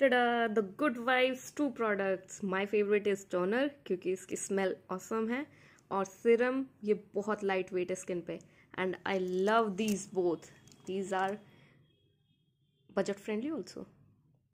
टडा the good vibes two products my favourite is toner क्योंकि इसकी smell awesome है और सिरम ये बहुत लाइट वेट है स्किन पे and I love these both these are budget friendly also